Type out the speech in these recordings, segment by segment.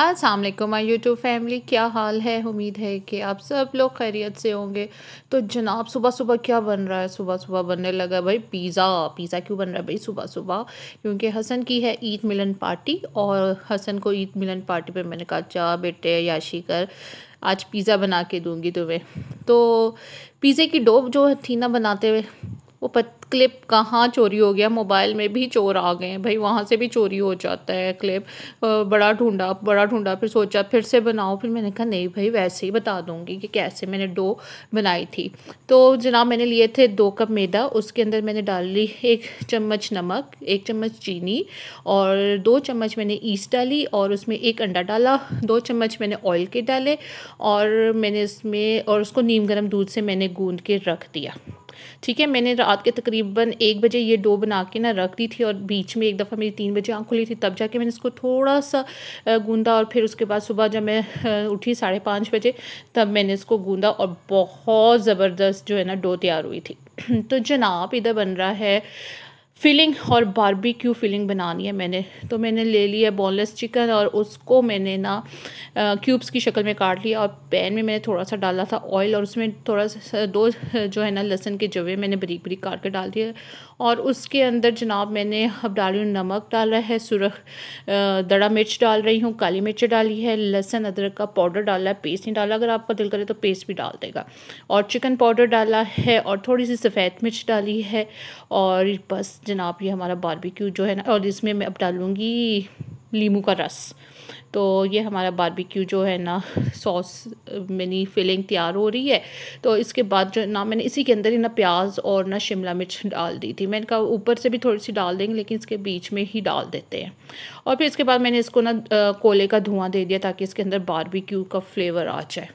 Aslam my YouTube family क्या हाल है उम्मीद है कि आप सब लोग खैरियत से होंगे तो जनाब सुबह सुबह क्या बन रहा है सुबह सुबह बनने लगा भाई पिज़्ज़ा पिज़्ज़ा क्यों बन रहा है भाई सुबह सुबह क्योंकि हसन की है ईद मिलन पार्टी और हसन को ईद मिलन पार्टी पे मैंने कहा चा बेटे याशी कर आज पिज़्ज़ा बना के दूँगी तुम्हें तो पिज़्ज़े की डोब जो थी ना बनाते हुए वो पत क्लिप कहाँ चोरी हो गया मोबाइल में भी चोर आ गए भाई वहाँ से भी चोरी हो जाता है क्लिप बड़ा ढूंढा बड़ा ढूंढा फिर सोचा फिर से बनाओ फिर मैंने कहा नहीं भाई वैसे ही बता दूँगी कि कैसे मैंने डो बनाई थी तो जनाब मैंने लिए थे दो कप मैदा उसके अंदर मैंने डाल ली एक चम्मच नमक एक चम्मच चीनी और दो चम्मच मैंने ईस्ट डाली और उसमें एक अंडा डाला दो चम्मच मैंने ऑयल के डाले और मैंने इसमें और उसको नीम गर्म दूध से मैंने गूँध के रख दिया ठीक है मैंने रात के तकरीबन एक बजे ये डो बना के ना रख दी थी और बीच में एक दफ़ा मेरी तीन बजे आँख खुली थी तब जाके मैंने इसको थोड़ा सा गूंदा और फिर उसके बाद सुबह जब मैं उठी साढ़े पाँच बजे तब मैंने इसको गूंदा और बहुत ज़बरदस्त जो है ना डो तैयार हुई थी तो जनाब इधर बन रहा है फिलिंग और बारबेक्यू फिलिंग बनानी है मैंने तो मैंने ले लिया बोनलेस चिकन और उसको मैंने ना क्यूब्स की शक्ल में काट लिया और पैन में मैंने थोड़ा सा डाला था ऑयल और उसमें थोड़ा सा दो जो है ना लहसन के जवे मैंने बरीक बरीक काट के डाल दिए और उसके अंदर जनाब मैंने अब डाली हूँ नमक डाल रहा है सुरख दड़ा मिर्च डाल रही हूँ काली मिर्च डाली है लहसन अदरक का पाउडर डाला है पेस्ट नहीं डाला अगर आपका दिल करे तो पेस्ट भी डाल देगा और चिकन पाउडर डाला है और थोड़ी सी सफ़ेद मिर्च डाली है और बस जनाब ये हमारा बारबेक्यू जो है ना और इसमें मैं अब डालूँगी लीमू का रस तो ये हमारा बारबेक्यू जो है ना सॉस मेरी फिलिंग तैयार हो रही है तो इसके बाद जो ना मैंने इसी के अंदर ही ना प्याज और ना शिमला मिर्च डाल दी थी मैंने कहा ऊपर से भी थोड़ी सी डाल देंगे लेकिन इसके बीच में ही डाल देते हैं और फिर इसके बाद मैंने इसको ना कोले का धुआं दे दिया ताकि इसके अंदर बारबेक्यू का फ्लेवर आ जाए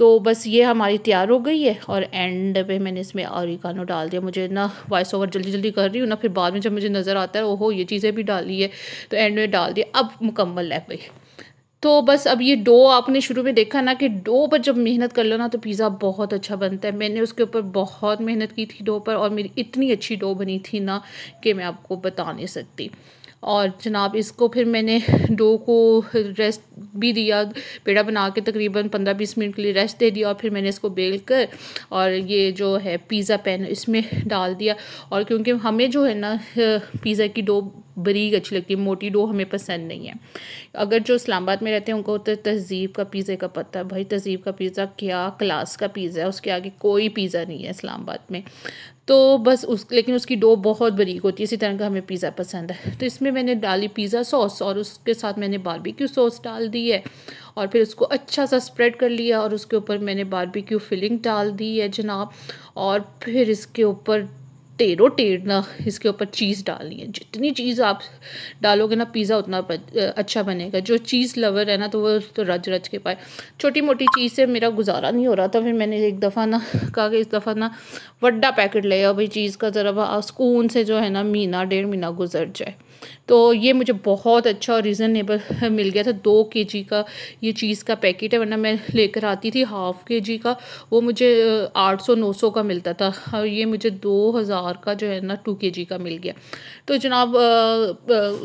तो बस ये हमारी तैयार हो गई है और एंड पे मैंने इसमें औरिकानो डाल दिया मुझे ना वॉइस ओवर जल्दी जल्दी कर रही हूँ ना फिर बाद में जब मुझे नज़र आता है ओहो ये चीज़ें भी डाली है तो एंड में डाल दिया अब मुकम्मल है भाई तो बस अब ये डो आपने शुरू में देखा ना कि डो पर जब मेहनत कर लो ना तो पिज़्ज़ा बहुत अच्छा बनता है मैंने उसके ऊपर बहुत मेहनत की थी डो पर और मेरी इतनी अच्छी डो बनी थी ना कि मैं आपको बता नहीं सकती और जनाब इसको फिर मैंने डो को रेस्ट भी दिया पेड़ा बना के तकरीबन पंद्रह बीस मिनट के लिए रेस्ट दे दिया और फिर मैंने इसको बेल कर और ये जो है पिज़्ज़ा पैन इसमें डाल दिया और क्योंकि हमें जो है ना पिज़्ज़ा की डो बरीक अच्छी लगती है मोटी डो हमें पसंद नहीं है अगर जो इस्लामाबाद में रहते हैं उनको तो तहजीब का पिज़्ज़े का पता है भाई तहजीब का पिज़्ज़ा क्या क्लास का पिज़्ज़ा है उसके आगे कोई पिज़्ज़ा नहीं है इस्लामाबाद में तो बस उस लेकिन उसकी डो बहुत बरीक होती है इसी तरह का हमें पिज़्ज़ा पसंद है तो इसमें मैंने डाली पिज़्ज़ा सॉस और उसके साथ मैंने बारबेक्यू सॉस डाल दी है और फिर उसको अच्छा सा स्प्रेड कर लिया और उसके ऊपर मैंने बारबेक्यू फिलिंग डाल दी है जनाब और फिर इसके ऊपर टेढ़ो टेढ़ ना इसके ऊपर चीज़ डालनी है जितनी चीज़ आप डालोगे ना पिज़्ज़ा उतना अच्छा बनेगा जो चीज़ लवर है ना तो वो तो रज रज के पाए छोटी मोटी चीज़ से मेरा गुजारा नहीं हो रहा था फिर मैंने एक दफ़ा ना कहा कि इस दफ़ा ना वड्डा पैकेट ले आओ भाई चीज़ का ज़रा सुकून से जो है ना महीना डेढ़ महीना गुजर जाए तो ये मुझे बहुत अच्छा और रीज़नेबल मिल गया था दो के जी का ये चीज़ का पैकेट है वरना मैं लेकर आती थी हाफ़ के जी का वो मुझे आठ सौ नौ सौ का मिलता था और ये मुझे दो हज़ार अनार का जो है ना टू के जी का मिल गया तो जनाब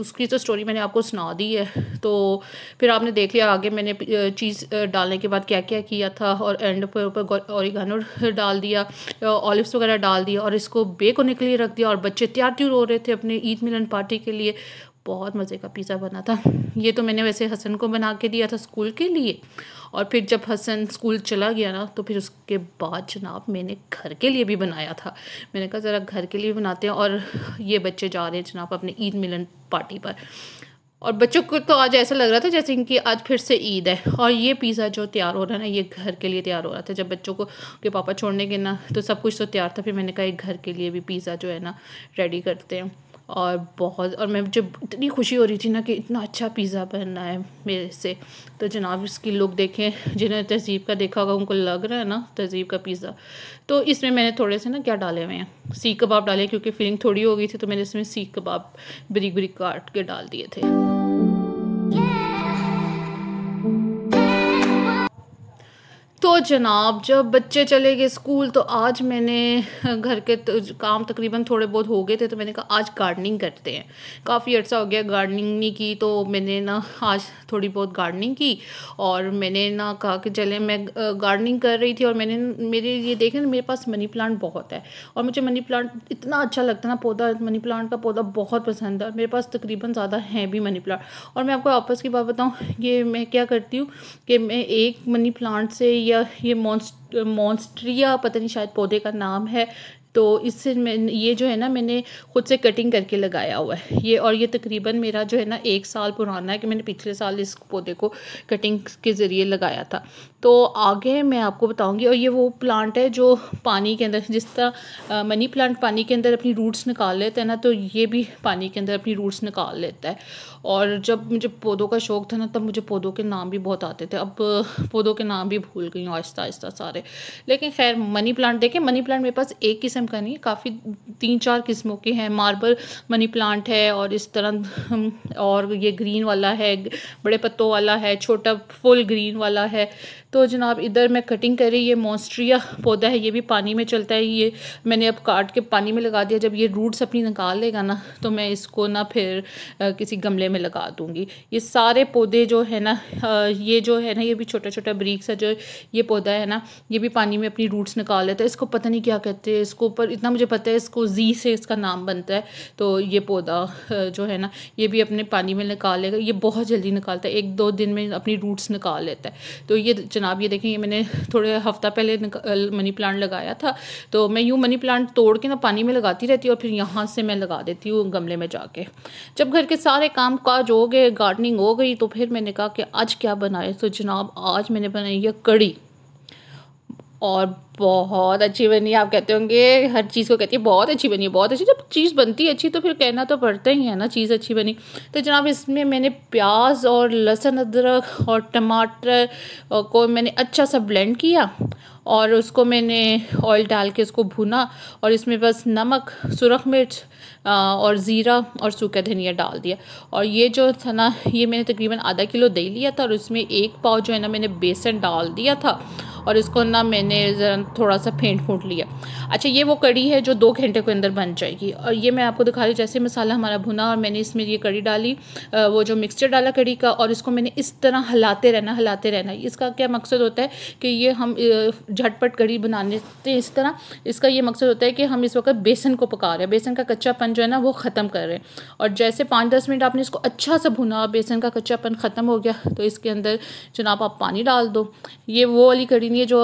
उसकी तो स्टोरी मैंने आपको सुना दी है तो फिर आपने देख लिया आगे मैंने चीज़ डालने के बाद क्या क्या किया था और एंड पर ऊपर औरिगानो डाल दिया ऑलिवस वगैरह डाल दिया और इसको बेक होने के लिए रख दिया और बच्चे तैयार त्यूर रो रहे थे अपने ईद मिलन पार्टी के लिए बहुत मज़े का पिज़्ज़ा बना था ये तो मैंने वैसे हसन को बना के दिया था स्कूल के लिए और फिर जब हसन स्कूल चला गया ना तो फिर उसके बाद जनाब मैंने घर के लिए भी बनाया था मैंने कहा ज़रा घर के लिए बनाते हैं और ये बच्चे जा रहे हैं जनाब अपने ईद मिलन पार्टी पर और बच्चों को तो आज ऐसा लग रहा था जैसे इनकी आज फिर से ईद है और ये पिज़्ज़ा जो तैयार हो रहा है ना ये घर के लिए तैयार हो रहा था जब बच्चों को के पापा छोड़ने के ना तो सब कुछ तो तैयार था फिर मैंने कहा एक घर के लिए भी पिज़्ज़ा जो है ना रेडी करते हैं और बहुत और मैं जब इतनी खुशी हो रही थी ना कि इतना अच्छा पिज़्ज़ा बनना है मेरे से तो जनाब इसकी लुक देखें जिन्हें तहजीब का देखा होगा उनको लग रहा है ना तहजीब का पिज़्ज़ा तो इसमें मैंने थोड़े से ना क्या डाले हुए हैं सीख कबाब डाले क्योंकि फीलिंग थोड़ी हो गई थी तो मैंने इसमें सीख कबाब बरीक बरीक काट के डाल दिए थे तो जनाब जब बच्चे चले गए स्कूल तो आज मैंने घर के काम तकरीबन थोड़े बहुत हो गए थे तो मैंने कहा आज गार्डनिंग करते हैं काफ़ी अर्सा हो गया गार्डनिंग नहीं की तो मैंने ना आज थोड़ी बहुत गार्डनिंग की और मैंने ना कहा कि चले मैं गार्डनिंग कर रही थी और मैंने मेरे ये ना मेरे पास मनी प्लांट बहुत है और मुझे मनी प्लांट इतना अच्छा लगता है ना पौधा मनी प्लांट का पौधा बहुत पसंद है मेरे पास तकरीबन ज़्यादा है भी मनी प्लांट और मैं आपको आपस की बात बताऊँ ये मैं क्या करती हूँ कि मैं एक मनी प्लांट से या ये मॉन्स्ट्रिया पता नहीं शायद पौधे का नाम है तो इससे मैं ये जो है ना मैंने ख़ुद से कटिंग करके लगाया हुआ है ये और ये तकरीबन मेरा जो है ना एक साल पुराना है कि मैंने पिछले साल इस पौधे को कटिंग के ज़रिए लगाया था तो आगे मैं आपको बताऊँगी और ये वो प्लांट है जो पानी के अंदर जिस तरह मनी प्लांट पानी के अंदर अपनी रूट्स निकाल लेते हैं ना तो ये भी पानी के अंदर अपनी रूट्स निकाल लेता है और जब मुझे पौधों का शौक़ था ना तब मुझे पौधों के नाम भी बहुत आते थे अब पौधों के नाम भी भूल गई हूँ आहिस्ता आहिस्ता सारे लेकिन खैर मनी प्लांट देखें मनी प्लांट मेरे पास एक किस्म किस्म का नहीं काफ़ी तीन चार किस्मों के हैं मार्बल मनी प्लांट है और इस तरह और ये ग्रीन वाला है बड़े पत्तों वाला है छोटा फुल ग्रीन वाला है तो जनाब इधर मैं कटिंग कर रही ये मोस्ट्रिया पौधा है ये भी पानी में चलता है ये मैंने अब काट के पानी में लगा दिया जब ये रूट्स अपनी निकाल लेगा ना तो मैं इसको ना फिर आ, किसी गमले में लगा दूँगी ये सारे पौधे जो है ना आ, ये जो है ना ये भी छोटा छोटा ब्रीक सा जो ये पौधा है ना ये भी पानी में अपनी रूट्स निकाल लेता है इसको पता नहीं क्या कहते हैं इसको ऊपर इतना मुझे पता है इसको जी से इसका नाम बनता है तो ये पौधा जो है ना ये भी अपने पानी में निकाल लेगा ये बहुत जल्दी निकालता है एक दो दिन में अपनी रूट्स निकाल लेता है तो ये जनाब ये देखें ये मैंने थोड़े हफ्ता पहले मनी प्लांट लगाया था तो मैं यूँ मनी प्लांट तोड़ के ना पानी में लगाती रहती हूँ और फिर यहाँ से मैं लगा देती हूँ गमले में जाके जब घर के सारे काम काज हो गए गार्डनिंग हो गई तो फिर मैंने कहा कि आज क्या बनाए तो जनाब आज मैंने बनाई है कड़ी और बहुत अच्छी बनी आप कहते होंगे हर चीज़ को कहती है बहुत अच्छी बनी है बहुत अच्छी जब चीज़ बनती है अच्छी तो फिर कहना तो पड़ता ही है ना चीज़ अच्छी बनी तो जनाब इसमें मैंने प्याज और लहसुन अदरक और टमाटर को मैंने अच्छा सा ब्लेंड किया और उसको मैंने ऑयल डाल के उसको भुना और इसमें बस नमक सुरख मिर्च और ज़ीरा और सूखा धनिया डाल दिया और ये जो था ना ये मैंने तकरीबन आधा किलो दही लिया था और उसमें एक पाव जो है ना मैंने बेसन डाल दिया था और इसको ना मैंने ज़रा थोड़ा सा फेंट फूट लिया अच्छा ये वो कड़ी है जो दो घंटे के अंदर बन जाएगी और ये मैं आपको दिखा रही जैसे मसाला हमारा भुना और मैंने इसमें ये कड़ी डाली वो जो मिक्सचर डाला कड़ी का और इसको मैंने इस तरह हिलाते रहना हिलाते रहना इसका क्या मकसद होता है कि ये हम झटपट कड़ी बनाने इस तरह इसका ये मकसद होता है कि हम इस वक्त बेसन को पका रहे हैं बेसन का कच्चापन जो है ना वो ख़त्म कर रहे हैं और जैसे पाँच दस मिनट आपने इसको अच्छा सा भुना और बेसन का कच्चापन ख़त्म हो गया तो इसके अंदर जनाब आप पानी डाल दो ये वो वाली कड़ी ये जो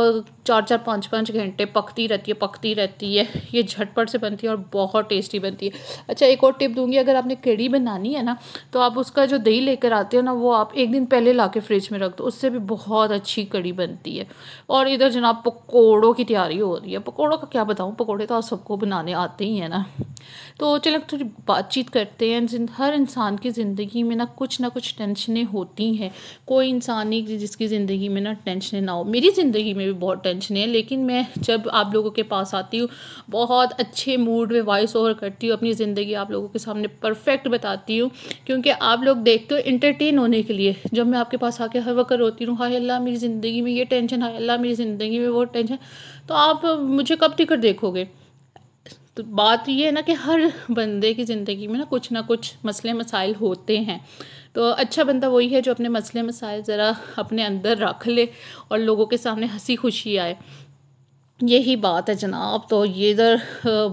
चार चार पाँच पाँच घंटे पकती रहती है पकती रहती है ये झटपट से बनती है और बहुत टेस्टी बनती है अच्छा एक और टिप दूंगी अगर आपने कड़ी बनानी है ना तो आप उसका जो दही लेकर आते हो ना वो आप एक दिन पहले ला के फ्रिज में रख दो उससे भी बहुत अच्छी कड़ी बनती है और इधर जनाब पकौड़ों की तैयारी हो रही है पकौड़ों का क्या बताऊँ पकौड़े तो आप सबको बनाने आते ही हैं ना तो चलो थोड़ी बातचीत करते हैं हर इंसान की ज़िंदगी में ना कुछ ना कुछ टेंशनें होती हैं कोई इंसान नहीं जिसकी ज़िंदगी में ना टेंशनें ना हो मेरी ज़िंदगी में भी बहुत टेंशन है लेकिन मैं जब आप लोगों के पास आती हूँ बहुत अच्छे मूड में वॉइस ओवर करती हूँ अपनी ज़िंदगी आप लोगों के सामने परफेक्ट बताती हूँ क्योंकि आप लोग देखते हो इंटरटेन होने के लिए जब मैं आपके पास आके हर वक्त रोती हूँ हाय अल्लाह मेरी ज़िंदगी में ये टेंशन हाय अल्लाह मेरी ज़िंदगी में वो टेंशन तो आप मुझे कब टिकट देखोगे तो बात ये है ना कि हर बंदे की ज़िंदगी में ना कुछ ना कुछ मसले मसाइल होते हैं तो अच्छा बंदा वही है जो अपने मसले मसाए ज़रा अपने अंदर रख ले और लोगों के सामने हंसी खुशी आए यही बात है जनाब तो ये इधर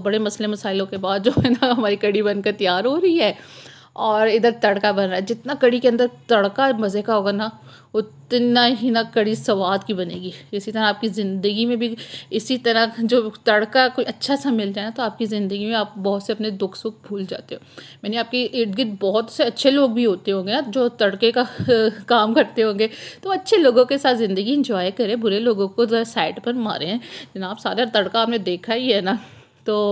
बड़े मसले मसाइलों के बाद जो है ना हमारी कड़ी बनकर तैयार हो रही है और इधर तड़का बन रहा है जितना कड़ी के अंदर तड़का मज़े का होगा ना उतना ही ना कड़ी स्वाद की बनेगी इसी तरह आपकी ज़िंदगी में भी इसी तरह जो तड़का कोई अच्छा सा मिल जाए ना तो आपकी ज़िंदगी में आप बहुत से अपने दुख सुख भूल जाते हो मैंने आपके इर्द गिर्द बहुत से अच्छे लोग भी होते होंगे ना जो तड़के का काम करते होंगे तो अच्छे लोगों के साथ ज़िंदगी इंजॉय करें बुरे लोगों को ज़रा साइड पर मारें जनाब सारा तड़का आपने देखा ही है ना तो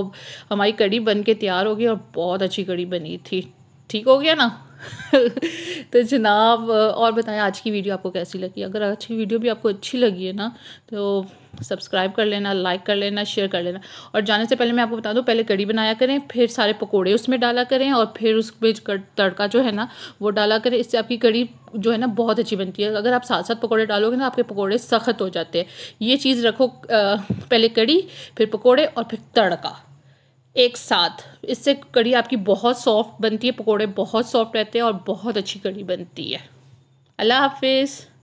हमारी कड़ी बन के तैयार होगी और बहुत अच्छी कड़ी बनी थी ठीक हो गया ना तो जनाब और बताएं आज की वीडियो आपको कैसी लगी अगर आज की वीडियो भी आपको अच्छी लगी है ना तो सब्सक्राइब कर लेना लाइक कर लेना शेयर कर लेना और जाने से पहले मैं आपको बता दूं पहले कड़ी बनाया करें फिर सारे पकोड़े उसमें डाला करें और फिर उसमें तड़का जो है ना वो डाला करें इससे आपकी कड़ी जो है ना बहुत अच्छी बनती है अगर आप साथ साथ पकोड़े डालोगे ना आपके पकोड़े सख्त हो जाते हैं ये चीज़ रखो पहले कड़ी फिर पकोड़े और फिर तड़का एक साथ इससे कड़ी आपकी बहुत सॉफ्ट बनती है पकोड़े बहुत सॉफ्ट रहते हैं और बहुत अच्छी कड़ी बनती है अल्लाह हाफिज़